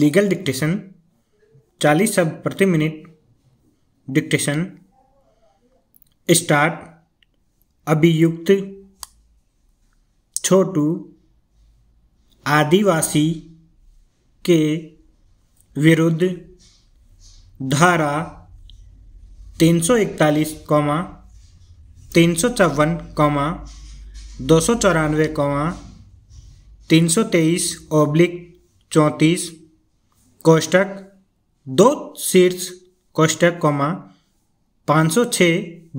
legal dictation चालीस शब्द प्रति मिनट डिक्टेशन स्टार्ट अभियुक्त छोटू आदिवासी के विरुद्ध धारा तीन सौ इकतालीस कौमा तीन सौ चौवन कौमा दो सौ चौरानवे कौमा तीन सौ तेईस ओब्लिक चौंतीस कोष्टक दो शीर्ष कोष्टक सौ 506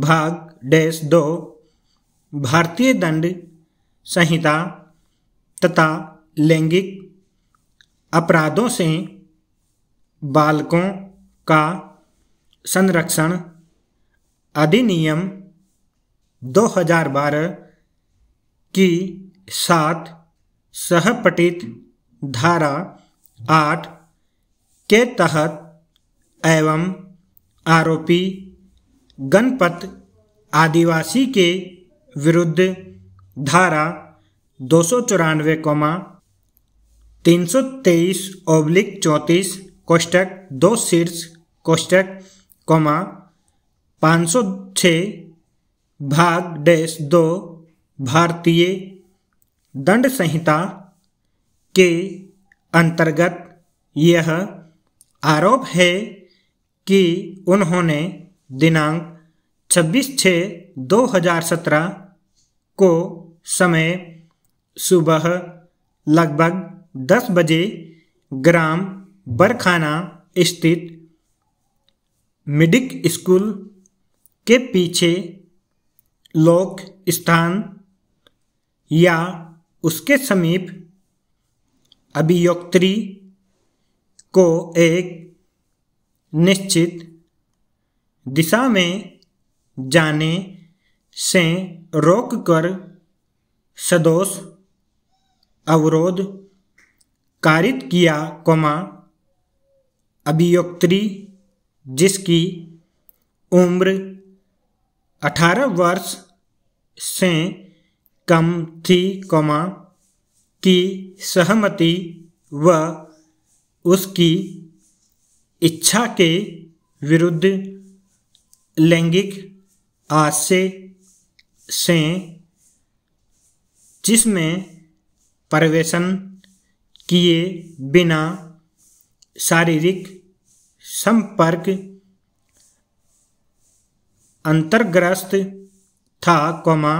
भाग डैश दो भारतीय दंड संहिता तथा लैंगिक अपराधों से बालकों का संरक्षण अधिनियम 2012 की सात सहपठित धारा आठ के तहत एवं आरोपी गणपत आदिवासी के विरुद्ध धारा दो सौ चौरानवे कोमा तीन सौ तेईस ओब्लिक चौंतीस कोष्टक दो शीर्ष कोष्टक कोमा पाँच सौ छः भाग डैश दो भारतीय दंड संहिता के अंतर्गत यह आरोप है कि उन्होंने दिनांक 26 छः 2017 को समय सुबह लगभग 10 बजे ग्राम बरखाना स्थित मिडिक स्कूल के पीछे लोक स्थान या उसके समीप अभियोक्त्री को एक निश्चित दिशा में जाने से रोककर सदोष अवरोध कारित किया कोमा अभियोक्त्री जिसकी उम्र अठारह वर्ष से कम थी कोमा की सहमति व उसकी इच्छा के विरुद्ध लैंगिक आशय से जिसमें परवेशन किए बिना शारीरिक संपर्क अंतर्ग्रस्त था कौमा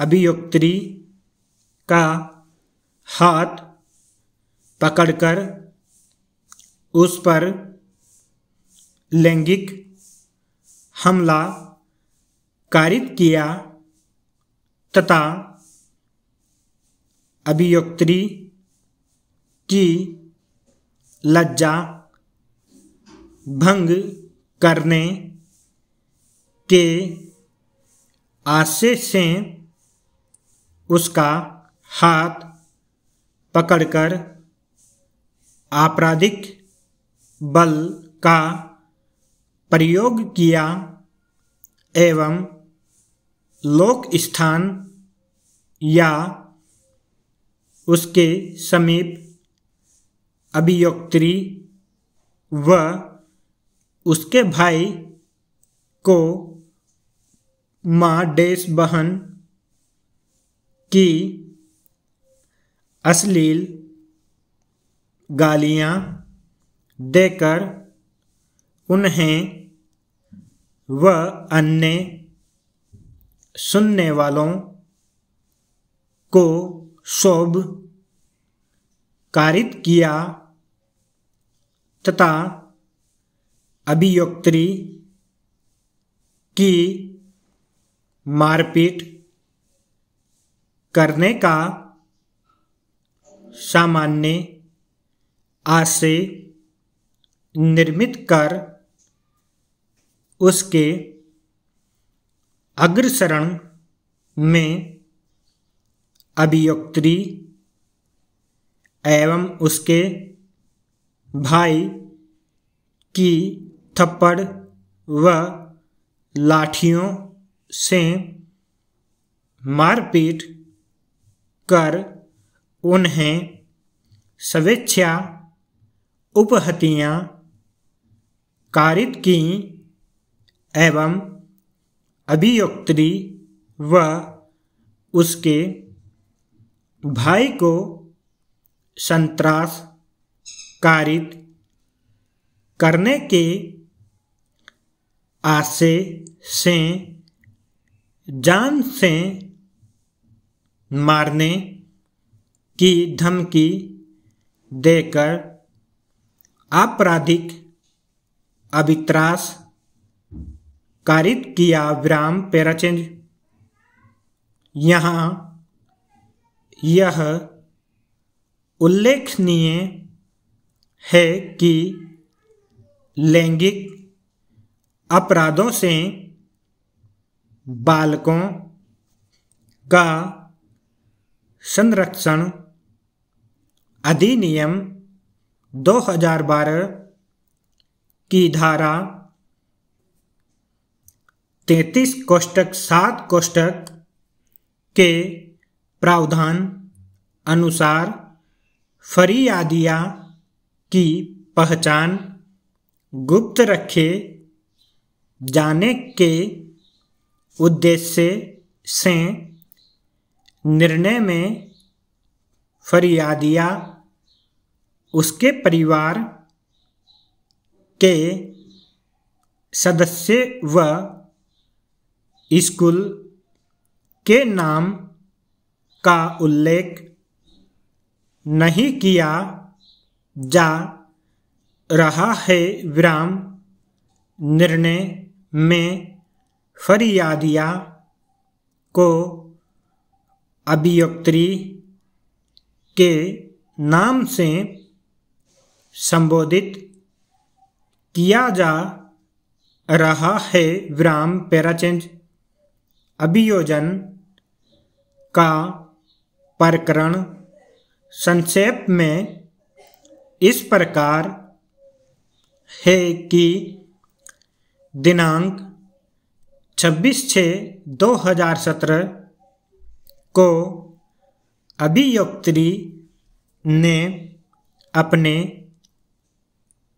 अभियोक्त्री का हाथ पकड़कर उस पर लैंगिक हमला कारित किया तथा अभियोक्त्री की लज्जा भंग करने के आशय से उसका हाथ पकड़कर आपराधिक बल का प्रयोग किया एवं लोक स्थान या उसके समीप अभियोक्त्री व उसके भाई को माँ डेस बहन की अश्लील गालियां देकर उन्हें व अन्य सुनने वालों को शोभ कारित किया तथा अभियोक्त्री की मारपीट करने का सामान्य आसे निर्मित कर उसके अग्रसरण में अभियोक्त्री एवं उसके भाई की थप्पड़ व लाठियों से मारपीट कर उन्हें स्वेच्छा उपहतियाँ कारित की एवं अभियोक्त्री व उसके भाई को संतरास कारित करने के आशय से जान से मारने की धमकी देकर आपराधिक अभित्रास कारित किया विराम पैराचेंज यहाँ यह उल्लेखनीय है कि लैंगिक अपराधों से बालकों का संरक्षण अधिनियम 2012 की धारा 33 कोष्टक सात कोष्टक के प्रावधान अनुसार फरियादिया की पहचान गुप्त रखे जाने के उद्देश्य से निर्णय में फरियादिया उसके परिवार के सदस्य व स्कूल के नाम का उल्लेख नहीं किया जा रहा है विराम निर्णय में फरियादिया को अभियोक्त्री के नाम से संबोधित किया जा रहा है विराम पैराचेंज अभियोजन का प्रकरण संक्षेप में इस प्रकार है कि दिनांक 26 छः 2017 को अभियोक्त्री ने अपने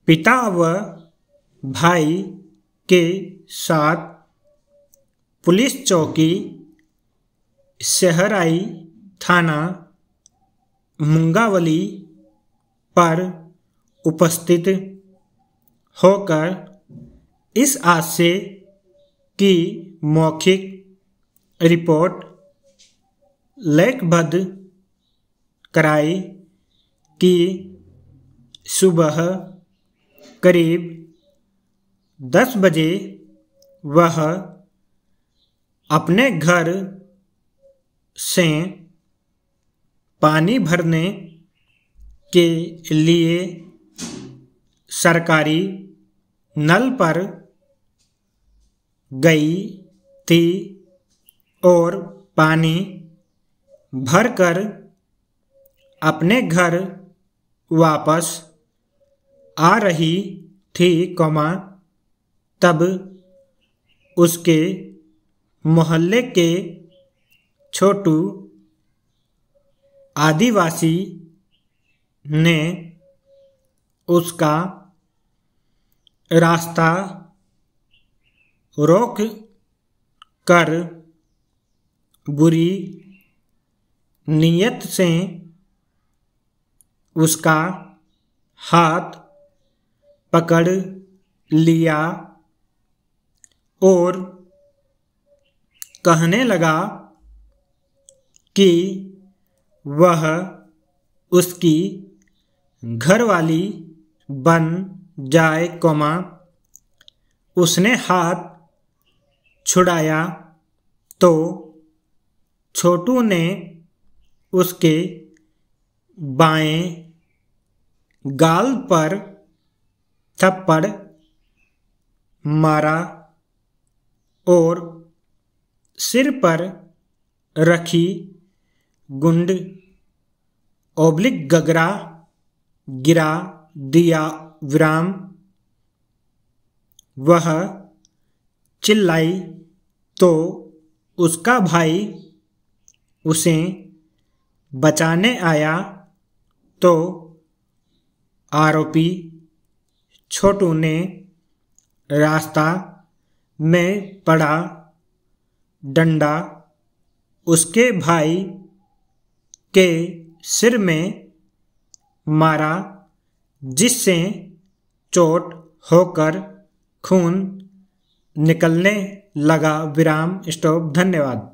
पिता व भाई के साथ पुलिस चौकी सहराई थाना मुंगावली पर उपस्थित होकर इस आशय की मौखिक रिपोर्ट लेखबद्ध कराई कि सुबह करीब दस बजे वह अपने घर से पानी भरने के लिए सरकारी नल पर गई थी और पानी भरकर अपने घर वापस आ रही थी कौमा तब उसके मोहल्ले के छोटू आदिवासी ने उसका रास्ता रोक कर बुरी नीयत से उसका हाथ पकड़ लिया और कहने लगा कि वह उसकी घरवाली बन जाए कोमा उसने हाथ छुड़ाया तो छोटू ने उसके बाएं गाल पर थप्पड़ मारा और सिर पर रखी गुंड ओब्लिक गगरा गिरा दिया विराम वह चिल्लाई तो उसका भाई उसे बचाने आया तो आरोपी छोटू ने रास्ता में पड़ा डंडा उसके भाई के सिर में मारा जिससे चोट होकर खून निकलने लगा विराम स्टॉप धन्यवाद